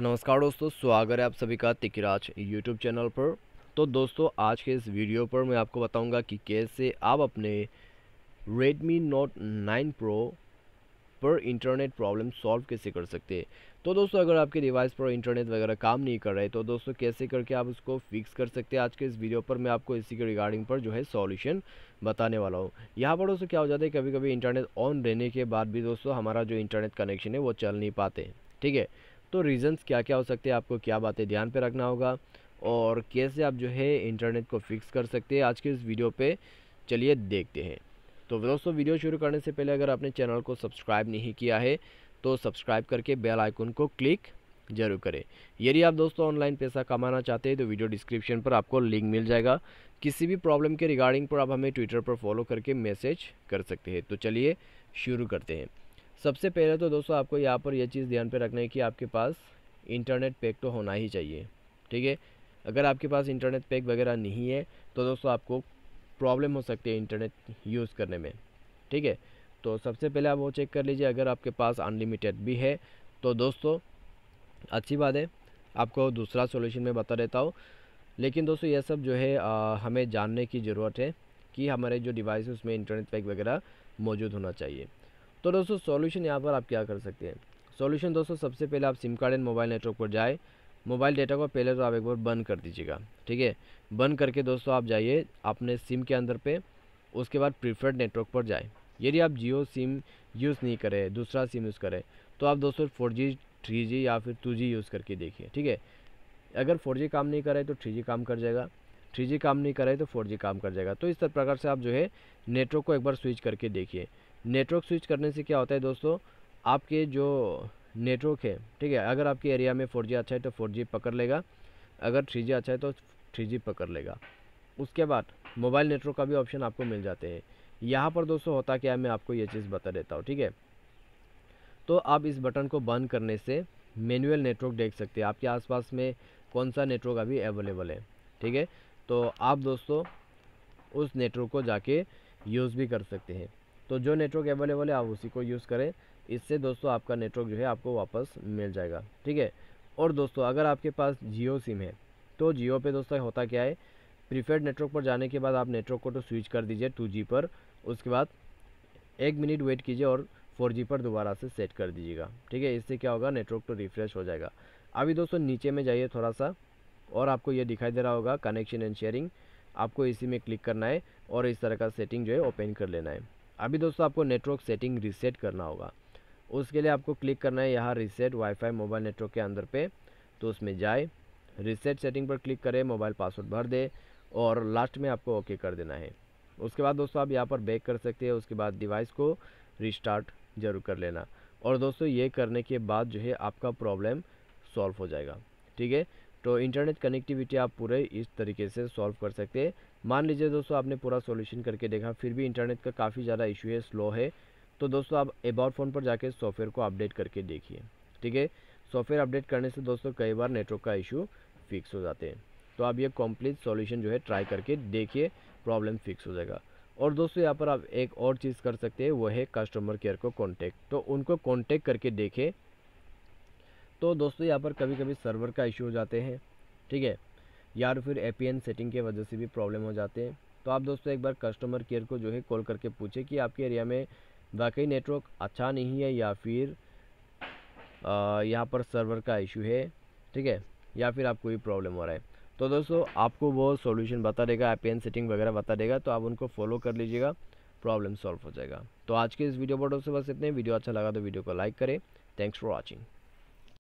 नमस्कार दोस्तों स्वागत है आप सभी का तिकराज यूट्यूब चैनल पर तो दोस्तों आज के इस वीडियो पर मैं आपको बताऊंगा कि कैसे आप अपने Redmi Note 9 Pro पर इंटरनेट प्रॉब्लम सॉल्व कैसे कर सकते हैं तो दोस्तों अगर आपके डिवाइस पर इंटरनेट वगैरह काम नहीं कर रहे तो दोस्तों कैसे करके आप उसको फिक्स कर सकते हैं आज के इस वीडियो पर मैं आपको इसी के रिगार्डिंग पर जो है सॉल्यूशन बताने वाला हूँ यहाँ पर दोस्तों क्या हो जाता है कभी कभी इंटरनेट ऑन रहने के बाद भी दोस्तों हमारा जो इंटरनेट कनेक्शन है वो चल नहीं पाते ठीक है तो रीज़न्स क्या क्या हो सकते हैं आपको क्या बातें ध्यान पे रखना होगा और कैसे आप जो है इंटरनेट को फिक्स कर सकते हैं आज के इस वीडियो पे चलिए देखते हैं तो दोस्तों वीडियो शुरू करने से पहले अगर आपने चैनल को सब्सक्राइब नहीं किया है तो सब्सक्राइब करके बेल आइकन को क्लिक जरूर करें यदि आप दोस्तों ऑनलाइन पैसा कमाना चाहते हैं तो वीडियो डिस्क्रिप्शन पर आपको लिंक मिल जाएगा किसी भी प्रॉब्लम के रिगार्डिंग पर आप हमें ट्विटर पर फॉलो करके मैसेज कर सकते हैं तो चलिए शुरू करते हैं सबसे पहले तो दोस्तों आपको यहाँ पर यह चीज़ ध्यान पर रखना है कि आपके पास इंटरनेट पैक तो होना ही चाहिए ठीक है अगर आपके पास इंटरनेट पैक वगैरह नहीं है तो दोस्तों आपको प्रॉब्लम हो सकती है इंटरनेट यूज़ करने में ठीक है तो सबसे पहले आप वो चेक कर लीजिए अगर आपके पास अनलिमिटेड भी है तो दोस्तों अच्छी बात है आपको दूसरा सोल्यूशन मैं बता देता हूँ लेकिन दोस्तों यह सब जो है आ, हमें जानने की ज़रूरत है कि हमारे जो डिवाइस है उसमें इंटरनेट पैक वगैरह मौजूद होना चाहिए तो दोस्तों सॉल्यूशन यहाँ पर आप क्या कर सकते हैं सॉल्यूशन दोस्तों सबसे पहले आप sim card and mobile network पर जाए मोबाइल डेटा को पहले तो आप एक बार बंद कर दीजिएगा ठीक है बंद करके दोस्तों आप जाइए अपने सिम के अंदर पे उसके बाद प्रीफर्ड नेटवर्क पर जाए यदि आप जियो सिम यूज़ नहीं करें दूसरा सिम यूज़ करें तो आप दोस्तों फोर जी थ्री जी या फिर टू जी यूज़ करके देखिए ठीक है अगर फोर जी काम नहीं करे तो थ्री जी काम कर जाएगा थ्री जी काम नहीं करे तो फोर जी काम कर जाएगा तो इस तरह प्रकार से आप जो है नेटवर्क को एक बार स्विच करके देखिए नेटवर्क स्विच करने से क्या होता है दोस्तों आपके जो नेटवर्क है ठीक है अगर आपके एरिया में फोर अच्छा है तो फोर पकड़ लेगा अगर थ्री अच्छा है तो थ्री पकड़ लेगा उसके बाद मोबाइल नेटवर्क का भी ऑप्शन आपको मिल जाते हैं यहाँ पर दोस्तों होता क्या है मैं आपको ये चीज़ बता देता हूँ ठीक है तो आप इस बटन को बंद करने से मैनुअल नेटवर्क देख सकते हैं आपके आसपास में कौन सा नेटवर्क अभी अवेलेबल है ठीक है तो आप दोस्तों उस नेटवर्क को जाके यूज़ भी कर सकते हैं तो जो नेटवर्क अवेलेबल है आप उसी को यूज़ करें इससे दोस्तों आपका नेटवर्क जो है आपको वापस मिल जाएगा ठीक है और दोस्तों अगर आपके पास जियो सिम है तो जियो पे दोस्तों होता क्या है प्रीफेड नेटवर्क पर जाने के बाद आप नेटवर्क को तो स्विच कर दीजिए टू जी पर उसके बाद एक मिनट वेट कीजिए और फोर जी पर दोबारा से सेट कर दीजिएगा ठीक है इससे क्या होगा नेटवर्क तो रिफ्रेश हो जाएगा अभी दोस्तों नीचे में जाइए थोड़ा सा और आपको ये दिखाई दे रहा होगा कनेक्शन एंड शेयरिंग आपको इसी में क्लिक करना है और इस तरह का सेटिंग जो है ओपन कर लेना है अभी दोस्तों आपको नेटवर्क सेटिंग रीसेट करना होगा उसके लिए आपको क्लिक करना है यहाँ रीसेट वाईफाई मोबाइल नेटवर्क के अंदर पे तो उसमें जाए रीसेट सेटिंग पर क्लिक करें मोबाइल पासवर्ड भर दे और लास्ट में आपको ओके कर देना है उसके बाद दोस्तों आप यहाँ पर बैक कर सकते हैं उसके बाद डिवाइस को रिस्टार्ट जरूर कर लेना और दोस्तों ये करने के बाद जो है आपका प्रॉब्लम सॉल्व हो जाएगा ठीक है तो इंटरनेट कनेक्टिविटी आप पूरे इस तरीके से सॉल्व कर सकते हैं मान लीजिए दोस्तों आपने पूरा सॉल्यूशन करके देखा फिर भी इंटरनेट का काफ़ी ज़्यादा इशू है स्लो है तो दोस्तों आप एबाउट फ़ोन पर जाके सॉफ्टवेयर को अपडेट करके देखिए ठीक है सॉफ्टवेयर अपडेट करने से दोस्तों कई बार नेटवर्क का इशू फिक्स हो जाते हैं तो आप ये कॉम्प्लीट सोल्यूशन जो है ट्राई करके देखिए प्रॉब्लम फिक्स हो जाएगा और दोस्तों यहाँ पर आप एक और चीज़ कर सकते हैं वो है कस्टमर केयर को कॉन्टैक्ट तो उनको कॉन्टैक्ट करके देखें तो दोस्तों यहाँ पर कभी कभी सर्वर का इशू हो जाते हैं ठीक है या तो फिर ए सेटिंग के वजह से भी प्रॉब्लम हो जाते हैं तो आप दोस्तों एक बार कस्टमर केयर को जो है कॉल करके पूछें कि आपके एरिया में वाकई नेटवर्क अच्छा नहीं है या फिर यहाँ पर सर्वर का इशू है ठीक है या फिर आपको भी प्रॉब्लम हो रहा है तो दोस्तों आपको वो सॉल्यूशन बता देगा एन सेटिंग वगैरह बता देगा तो आप उनको फॉलो कर लीजिएगा प्रॉब्लम सॉल्व हो जाएगा तो आज के इस वीडियो पर दोस्तों बस इतने वीडियो अच्छा लगा तो वीडियो को लाइक करें थैंक्स फॉर वॉचिंग